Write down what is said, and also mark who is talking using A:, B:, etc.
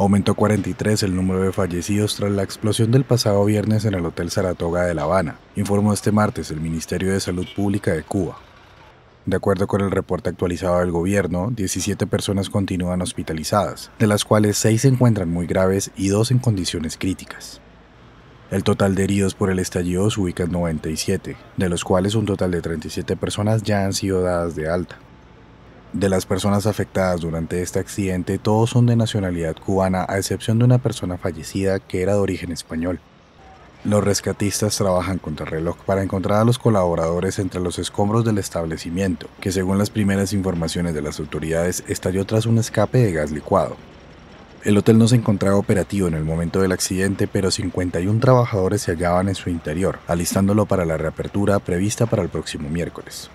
A: Aumentó 43 el número de fallecidos tras la explosión del pasado viernes en el Hotel Saratoga de La Habana, informó este martes el Ministerio de Salud Pública de Cuba. De acuerdo con el reporte actualizado del gobierno, 17 personas continúan hospitalizadas, de las cuales 6 se encuentran muy graves y 2 en condiciones críticas. El total de heridos por el estallido se ubica en 97, de los cuales un total de 37 personas ya han sido dadas de alta de las personas afectadas durante este accidente, todos son de nacionalidad cubana, a excepción de una persona fallecida que era de origen español. Los rescatistas trabajan contra reloj para encontrar a los colaboradores entre los escombros del establecimiento, que según las primeras informaciones de las autoridades estalló tras un escape de gas licuado. El hotel no se encontraba operativo en el momento del accidente, pero 51 trabajadores se hallaban en su interior, alistándolo para la reapertura prevista para el próximo miércoles.